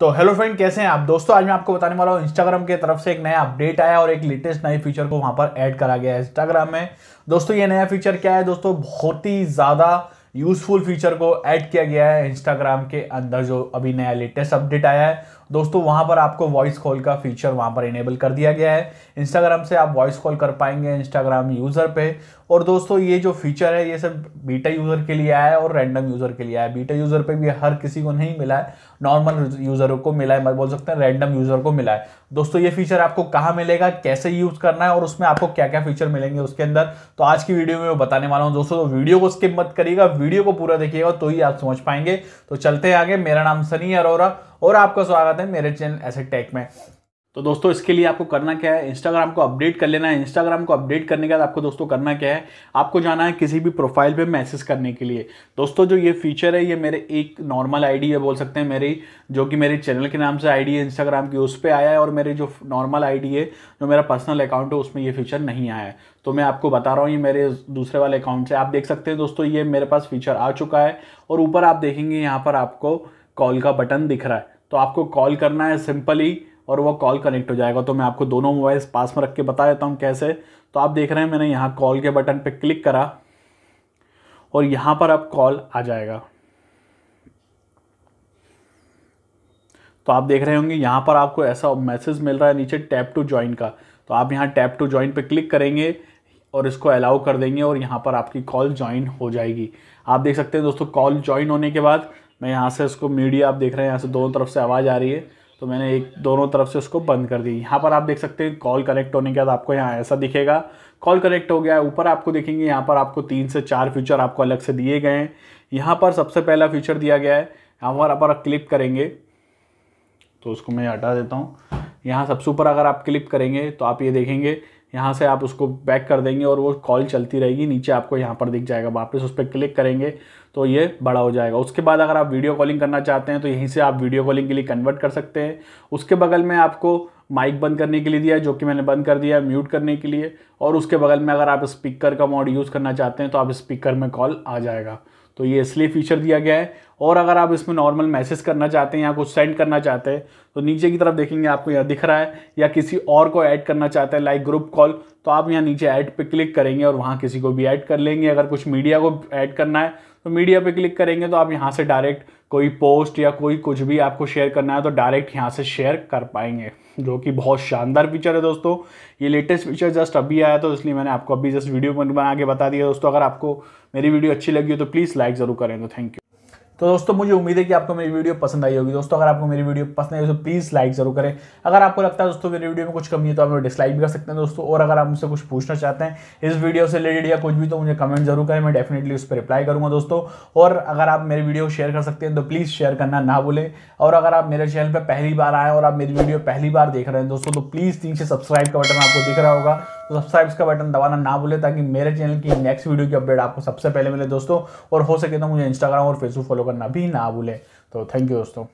तो hello friend कैसे हैं आप दोस्तों आज मैं आपको बताने वाला हूँ इंस्टाग्राम की तरफ से एक नया अपडेट आया और एक लेटेस्ट नए फीचर को वहाँ पर ऐड करा गया है इंस्टाग्राम में दोस्तों ये नया फीचर क्या है दोस्तों बहुत ही ज़्यादा यूजफुल फीचर को ऐड किया गया है इंस्टाग्राम के अंदर जो अभी नया लेटेस्ट अपडेट आया है दोस्तों वहाँ पर आपको वॉइस कॉल का फीचर वहाँ पर इनेबल कर दिया गया है इंस्टाग्राम से आप वॉइस कॉल कर पाएंगे इंस्टाग्राम यूज़र पे और दोस्तों ये जो फीचर है ये सब बीटा यूज़र के लिए आया है और रैंडम यूज़र के लिए आया है बीटा यूज़र पे भी हर किसी को नहीं मिला है नॉर्मल यूज़र को मिला है मैं बोल सकते हैं रैंडम यूज़र को मिला है दोस्तों ये फीचर आपको कहाँ मिलेगा कैसे यूज़ करना है और उसमें आपको क्या क्या फीचर मिलेंगे उसके अंदर तो आज की वीडियो में मैं बताने वाला हूँ दोस्तों वीडियो तो को स्किप मत करिएगा वीडियो को पूरा देखिएगा तो ही आप समझ पाएंगे तो चलते आगे मेरा नाम सनी अरोरा और आपका स्वागत है मेरे चैनल एसेट टेक में तो दोस्तों इसके लिए आपको करना क्या है इंस्टाग्राम को अपडेट कर लेना है इंस्टाग्राम को अपडेट करने के बाद आपको दोस्तों करना क्या है आपको जाना है किसी भी प्रोफाइल पे मैसेज करने के लिए दोस्तों जो ये फीचर है ये मेरे एक नॉर्मल आईडी है बोल सकते हैं मेरी जो कि मेरे चैनल के नाम से आईडी है इंस्टाग्राम की उस पर आया है और मेरे जो नॉर्मल आई है जो मेरा पर्सनल अकाउंट है उसमें ये फीचर नहीं आया है तो मैं आपको बता रहा हूँ ये मेरे दूसरे वाले अकाउंट से आप देख सकते हैं दोस्तों ये मेरे पास फीचर आ चुका है और ऊपर आप देखेंगे यहाँ पर आपको कॉल का बटन दिख रहा है तो आपको कॉल करना है सिंपली और वह कॉल कनेक्ट हो जाएगा तो मैं आपको दोनों मोबाइल्स पास में रख के बता देता हूँ कैसे तो आप देख रहे हैं मैंने यहाँ कॉल के बटन पर क्लिक करा और यहाँ पर अब कॉल आ जाएगा तो आप देख रहे होंगे यहाँ पर आपको ऐसा मैसेज मिल रहा है नीचे टैप टू ज्वाइन का तो आप यहाँ टैप टू ज्वाइन पे क्लिक करेंगे और इसको अलाउ कर देंगे और यहाँ पर आपकी कॉल ज्वाइन हो जाएगी आप देख सकते हैं दोस्तों कॉल ज्वाइन होने के बाद मैं यहाँ से इसको मीडिया आप देख रहे हैं यहाँ से दोनों तरफ से आवाज़ आ रही है तो मैंने एक दोनों तरफ से उसको बंद कर दी यहाँ पर आप देख सकते हैं कॉल कनेक्ट होने के बाद आपको यहाँ ऐसा दिखेगा कॉल कनेक्ट हो गया है ऊपर आपको देखेंगे यहाँ पर आपको तीन से चार फीचर आपको अलग से दिए गए हैं यहाँ पर सबसे पहला फीचर दिया गया है यहाँ पर आप क्लिक करेंगे तो उसको मैं हटा देता हूँ यहाँ सबसे ऊपर अगर आप क्लिक करेंगे तो आप ये देखेंगे यहाँ से आप उसको बैक कर देंगे और वो कॉल चलती रहेगी नीचे आपको यहाँ पर दिख जाएगा वापस उस पर क्लिक करेंगे तो ये बड़ा हो जाएगा उसके बाद अगर आप वीडियो कॉलिंग करना चाहते हैं तो यहीं से आप वीडियो कॉलिंग के लिए कन्वर्ट कर सकते हैं उसके बगल में आपको माइक बंद करने के लिए दिया जो कि मैंने बंद कर दिया है म्यूट करने के लिए और उसके बगल में अगर आप स्पीकर का मोड यूज़ करना चाहते हैं तो आप स्पीकर में कॉल आ जाएगा तो ये इसलिए फीचर दिया गया है और अगर आप इसमें नॉर्मल मैसेज करना चाहते हैं या कुछ सेंड करना चाहते हैं तो नीचे की तरफ देखेंगे आपको यह दिख रहा है या किसी और को ऐड करना चाहते हैं लाइक ग्रुप कॉल तो आप यहाँ नीचे ऐड पे क्लिक करेंगे और वहाँ किसी को भी ऐड कर लेंगे अगर कुछ मीडिया को ऐड करना है तो मीडिया पे क्लिक करेंगे तो आप यहाँ से डायरेक्ट कोई पोस्ट या कोई कुछ भी आपको शेयर करना है तो डायरेक्ट यहाँ से शेयर कर पाएंगे जो कि बहुत शानदार फीचर है दोस्तों ये लेटेस्ट फीचर जस्ट अभी आया तो इसलिए मैंने आपको अभी जस्ट वीडियो बना के बता दिया दोस्तों अगर आपको मेरी वीडियो अच्छी लगी हो तो प्लीज़ लाइक ज़रूर करें तो थैंक यू तो दोस्तों मुझे उम्मीद है कि आपको मेरी वीडियो पसंद आई होगी दोस्तों अगर आपको मेरी वीडियो पसंद आई तो प्लीज़ लाइक जरूर करें अगर आपको लगता है दोस्तों मेरी वीडियो में कुछ कमी है तो आप मेरे डिसलाइक भी कर सकते हैं दोस्तों और अगर आप मुझसे कुछ पूछना चाहते हैं इस वीडियो से रिलेटेड या कुछ भी तो मुझे कमेंट जरूर करें मैं डेफिनेटली उस पर रिप्लाई करूँगा दोस्तों और अगर आप मेरी वीडियो शेयर कर सकते हैं तो प्लीज़ शेयर करना ना भूलें और अगर आप मेरे चैनल पर पहली बार आए और आप मेरी वीडियो पहली बार देख रहे हैं दोस्तों तो प्लीज़ से सब्सक्राइब का बटन आपको दिख रहा होगा तो सब्सक्राइब्स का बटन दबाना ना भूले ताकि मेरे चैनल की नेक्स्ट वीडियो की अपडेट आपको सबसे पहले मिले दोस्तों और हो सके तो मुझे इंस्टाग्राम और फेसबुक फॉलो करना भी ना भूले तो थैंक यू दोस्तों